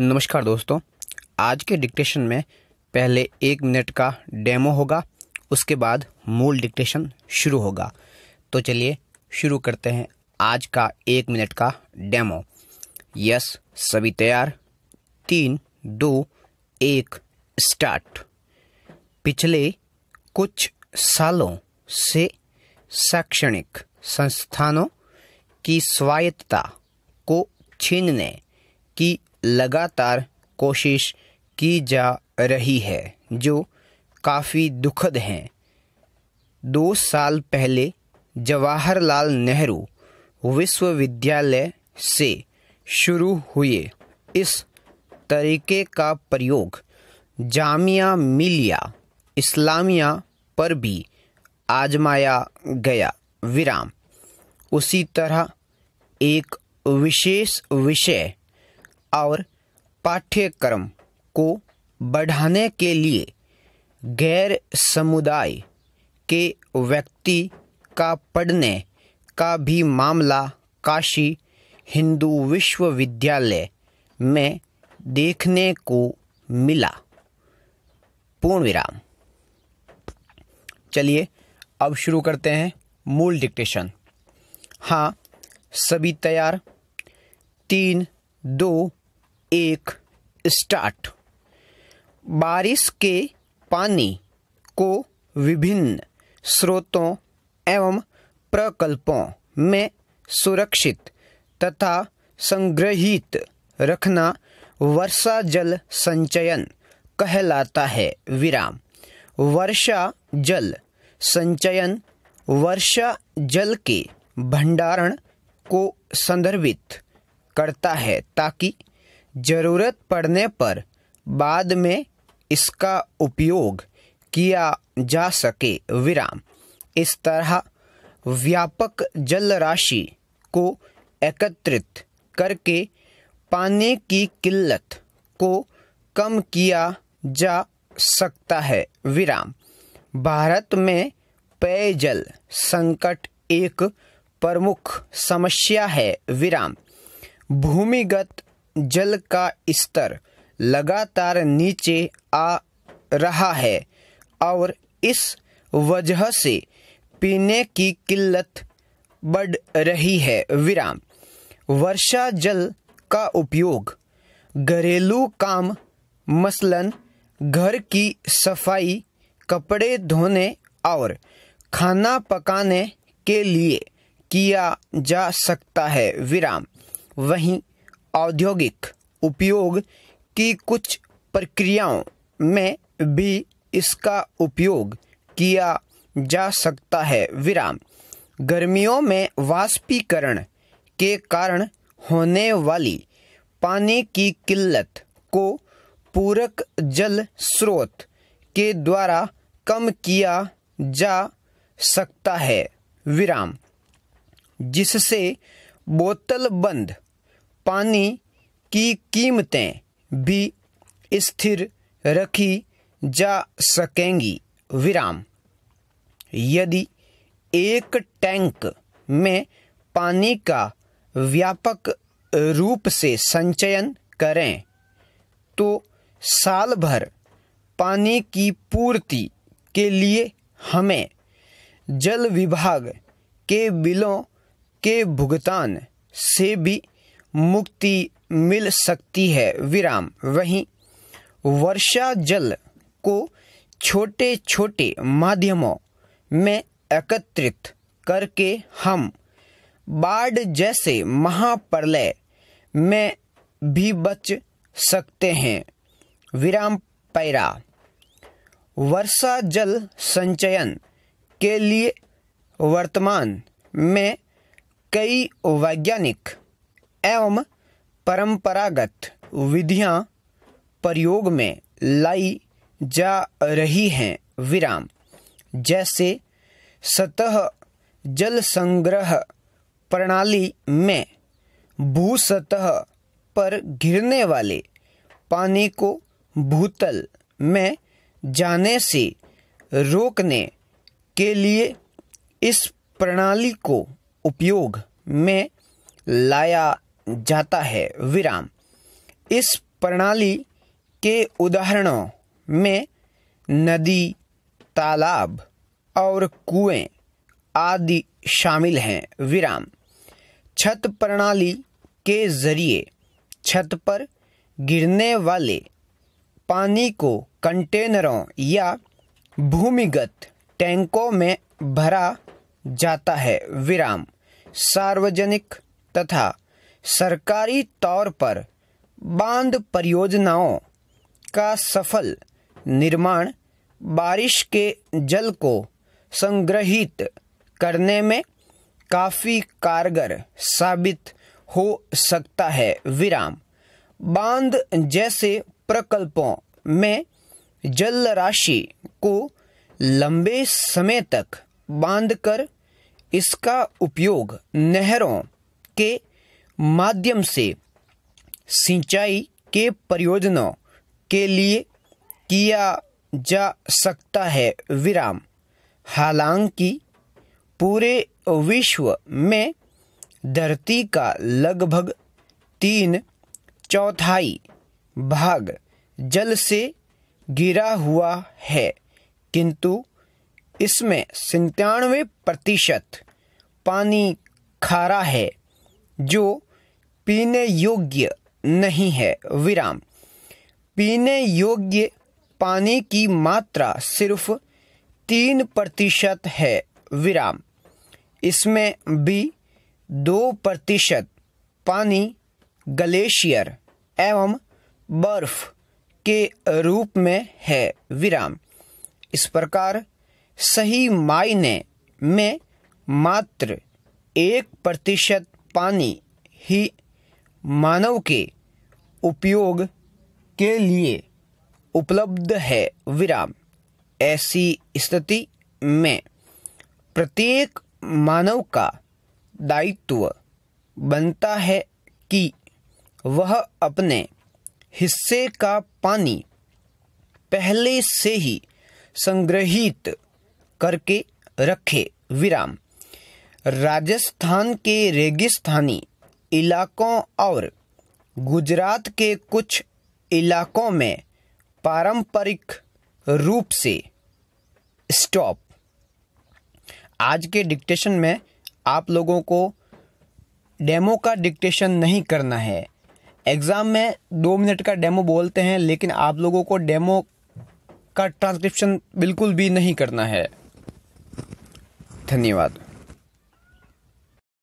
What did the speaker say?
नमस्कार दोस्तों आज के डिक्टेशन में पहले एक मिनट का डेमो होगा उसके बाद मूल डिक्टेशन शुरू होगा तो चलिए शुरू करते हैं आज का एक मिनट का डेमो यस सभी तैयार तीन दो एक स्टार्ट पिछले कुछ सालों से शैक्षणिक संस्थानों की स्वायत्तता को छीनने की लगातार कोशिश की जा रही है जो काफ़ी दुखद हैं दो साल पहले जवाहरलाल नेहरू विश्वविद्यालय से शुरू हुए इस तरीके का प्रयोग जामिया मिलिया इस्लामिया पर भी आजमाया गया विराम उसी तरह एक विशेष विषय और पाठ्यक्रम को बढ़ाने के लिए गैर समुदाय के व्यक्ति का पढ़ने का भी मामला काशी हिंदू विश्वविद्यालय में देखने को मिला पूर्ण विराम चलिए अब शुरू करते हैं मूल डिक्टेशन हाँ सभी तैयार तीन दो एक स्टार्ट बारिश के पानी को विभिन्न स्रोतों एवं प्रकल्पों में सुरक्षित तथा संग्रहित रखना वर्षा जल संचयन कहलाता है विराम वर्षा जल संचयन वर्षा जल के भंडारण को संदर्भित करता है ताकि ज़रूरत पड़ने पर बाद में इसका उपयोग किया जा सके विराम इस तरह व्यापक जल राशि को एकत्रित करके पानी की किल्लत को कम किया जा सकता है विराम भारत में पेयजल संकट एक प्रमुख समस्या है विराम भूमिगत जल का स्तर लगातार नीचे आ रहा है और इस वजह से पीने की किल्लत बढ़ रही है विराम वर्षा जल का उपयोग घरेलू काम मसलन घर की सफाई कपड़े धोने और खाना पकाने के लिए किया जा सकता है विराम वहीं औद्योगिक उपयोग की कुछ प्रक्रियाओं में भी इसका उपयोग किया जा सकता है विराम गर्मियों में वाष्पीकरण के कारण होने वाली पानी की किल्लत को पूरक जल स्रोत के द्वारा कम किया जा सकता है विराम जिससे बोतल बंद पानी की कीमतें भी स्थिर रखी जा सकेंगी विराम यदि एक टैंक में पानी का व्यापक रूप से संचयन करें तो साल भर पानी की पूर्ति के लिए हमें जल विभाग के बिलों के भुगतान से भी मुक्ति मिल सकती है विराम वहीं वर्षा जल को छोटे छोटे माध्यमों में एकत्रित करके हम बाढ़ जैसे महाप्रलय में भी बच सकते हैं विराम पैरा वर्षा जल संचयन के लिए वर्तमान में कई वैज्ञानिक एवं परंपरागत विधियां प्रयोग में लाई जा रही हैं विराम जैसे सतह जल संग्रह प्रणाली में भूसतह पर घिरने वाले पानी को भूतल में जाने से रोकने के लिए इस प्रणाली को उपयोग में लाया जाता है विराम इस प्रणाली के उदाहरणों में नदी तालाब और कुएं आदि शामिल हैं विराम छत प्रणाली के जरिए छत पर गिरने वाले पानी को कंटेनरों या भूमिगत टैंकों में भरा जाता है विराम सार्वजनिक तथा सरकारी तौर पर बांध परियोजनाओं का सफल निर्माण बारिश के जल को संग्रहित करने में काफ़ी कारगर साबित हो सकता है विराम बांध जैसे प्रकल्पों में जल राशि को लंबे समय तक बांधकर इसका उपयोग नहरों के माध्यम से सिंचाई के प्रयोजनों के लिए किया जा सकता है विराम हालांकि पूरे विश्व में धरती का लगभग तीन चौथाई भाग जल से घिरा हुआ है किंतु इसमें सन्तानवे प्रतिशत पानी खारा है जो पीने योग्य नहीं है विराम पीने योग्य पानी की मात्रा सिर्फ तीन प्रतिशत है विराम इसमें भी दो प्रतिशत पानी ग्लेशियर एवं बर्फ के रूप में है विराम इस प्रकार सही मायने में मात्र एक प्रतिशत पानी ही मानव के उपयोग के लिए उपलब्ध है विराम ऐसी स्थिति में प्रत्येक मानव का दायित्व बनता है कि वह अपने हिस्से का पानी पहले से ही संग्रहित करके रखे विराम राजस्थान के रेगिस्तानी इलाकों और गुजरात के कुछ इलाकों में पारंपरिक रूप से स्टॉप आज के डिक्टेशन में आप लोगों को डेमो का डिक्टेशन नहीं करना है एग्ज़ाम में दो मिनट का डेमो बोलते हैं लेकिन आप लोगों को डेमो का ट्रांसक्रिप्शन बिल्कुल भी नहीं करना है धन्यवाद